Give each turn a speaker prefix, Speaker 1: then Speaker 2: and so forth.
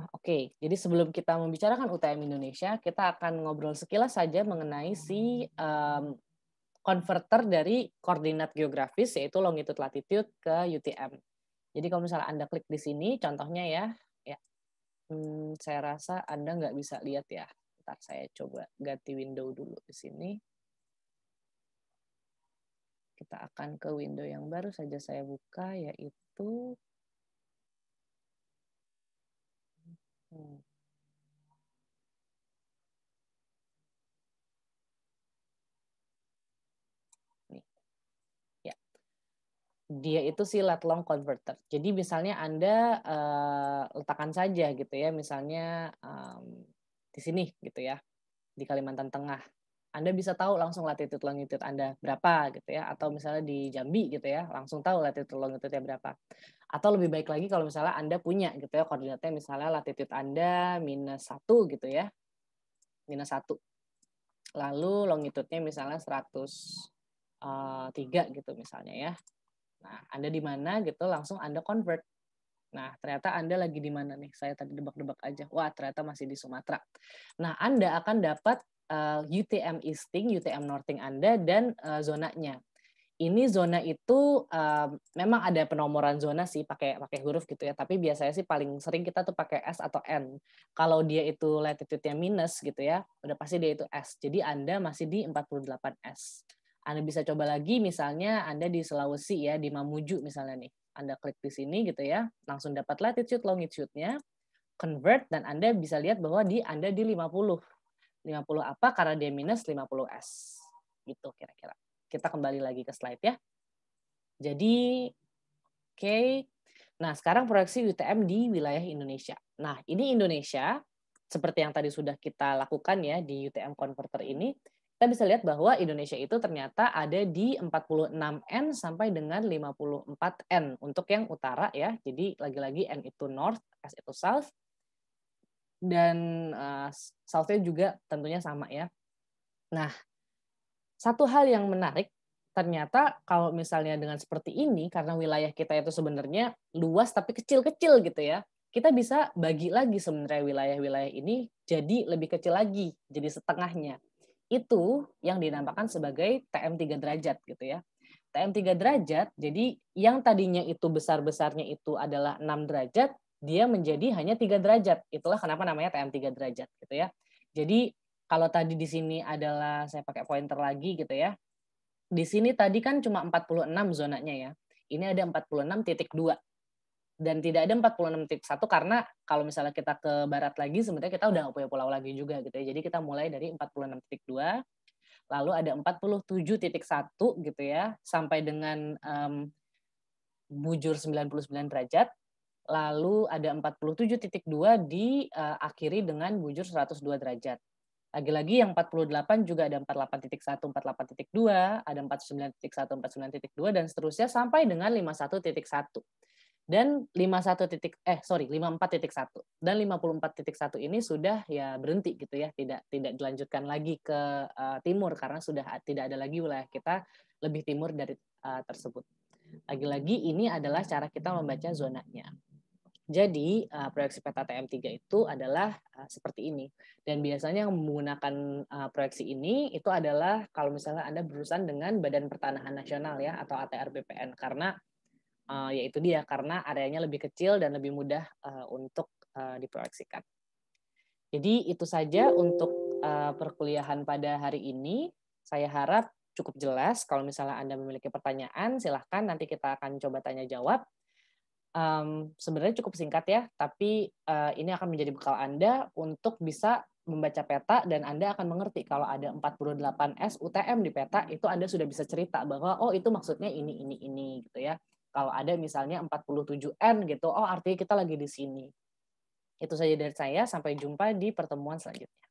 Speaker 1: Nah, Oke, okay. jadi sebelum kita membicarakan UTM Indonesia, kita akan ngobrol sekilas saja mengenai si um, converter dari koordinat geografis, yaitu longitude latitude ke UTM. Jadi kalau misalnya Anda klik di sini, contohnya ya, ya hmm, saya rasa Anda nggak bisa lihat ya. Ntar saya coba ganti window dulu di sini. Kita akan ke window yang baru saja saya buka, yaitu Hmm. Ya. Dia itu si let long converter. Jadi misalnya Anda uh, letakkan saja gitu ya, misalnya um, di sini gitu ya, di Kalimantan Tengah anda bisa tahu langsung latitude longitude Anda berapa gitu ya atau misalnya di Jambi gitu ya langsung tahu latitude longitude-nya berapa. Atau lebih baik lagi kalau misalnya Anda punya gitu ya koordinatnya misalnya latitude Anda minus satu gitu ya. Minus satu. Lalu longitude-nya misalnya 103 eh, gitu misalnya ya. Nah, Anda di mana gitu langsung Anda convert. Nah, ternyata Anda lagi di mana nih? Saya tadi debak-debak aja. Wah, ternyata masih di Sumatera. Nah, Anda akan dapat uh, eh, UTM Easting, UTM Northing Anda, dan uh, zonanya. Ini zona itu uh, memang ada penomoran zona sih pakai pakai huruf gitu ya, tapi biasanya sih paling sering kita tuh pakai S atau N. Kalau dia itu latitude-nya minus gitu ya, udah pasti dia itu S. Jadi Anda masih di 48 S. Anda bisa coba lagi misalnya Anda di Sulawesi ya, di Mamuju misalnya nih. Anda klik di sini gitu ya, langsung dapat latitude longitude-nya, convert dan Anda bisa lihat bahwa di Anda di 50 50 apa karena dia minus 50S. Gitu kira-kira. Kita kembali lagi ke slide ya. Jadi, oke. Okay. Nah, sekarang proyeksi UTM di wilayah Indonesia. Nah, ini Indonesia, seperti yang tadi sudah kita lakukan ya di UTM Converter ini, kita bisa lihat bahwa Indonesia itu ternyata ada di 46N sampai dengan 54N untuk yang utara ya. Jadi lagi-lagi N itu North, S itu South, dan eh, uh, sausnya juga tentunya sama ya. Nah, satu hal yang menarik ternyata kalau misalnya dengan seperti ini karena wilayah kita itu sebenarnya luas tapi kecil-kecil gitu ya kita bisa bagi lagi sebenarnya wilayah-wilayah ini jadi lebih kecil lagi jadi setengahnya itu yang dinamakan sebagai TM3 derajat gitu ya TM3 derajat jadi yang tadinya itu besar-besarnya itu adalah 6 derajat dia menjadi hanya tiga derajat. Itulah kenapa namanya TM tiga derajat gitu ya. Jadi kalau tadi di sini adalah saya pakai pointer lagi gitu ya. Di sini tadi kan cuma 46 zonanya ya. Ini ada 46.2 dan tidak ada 46.1 karena kalau misalnya kita ke barat lagi sebenarnya kita udah punya pulau lagi juga gitu ya. Jadi kita mulai dari 46.2 lalu ada 47.1 gitu ya sampai dengan um, bujur 99 derajat lalu ada 47.2 diakhiri eh, dengan bujur 102 derajat. Lagi-lagi yang 48 juga ada 48.1, 48.2, ada 49.1, 49.2 dan seterusnya sampai dengan 51.1. Dan 51. Titik, eh sorry 54.1 dan 54.1 ini sudah ya berhenti gitu ya, tidak tidak dilanjutkan lagi ke uh, timur karena sudah tidak ada lagi wilayah kita lebih timur dari uh, tersebut. Lagi-lagi ini adalah cara kita membaca zonanya. Jadi uh, proyeksi peta TM3 itu adalah uh, seperti ini. Dan biasanya yang menggunakan uh, proyeksi ini itu adalah kalau misalnya Anda berurusan dengan Badan Pertanahan Nasional ya atau ATR BPN karena uh, yaitu dia karena areanya lebih kecil dan lebih mudah uh, untuk uh, diproyeksikan. Jadi itu saja untuk uh, perkuliahan pada hari ini. Saya harap cukup jelas. Kalau misalnya Anda memiliki pertanyaan, silahkan nanti kita akan coba tanya jawab um, sebenarnya cukup singkat ya, tapi uh, ini akan menjadi bekal Anda untuk bisa membaca peta dan Anda akan mengerti kalau ada 48 S UTM di peta itu Anda sudah bisa cerita bahwa oh itu maksudnya ini ini ini gitu ya. Kalau ada misalnya 47 N gitu, oh artinya kita lagi di sini. Itu saja dari saya, sampai jumpa di pertemuan selanjutnya.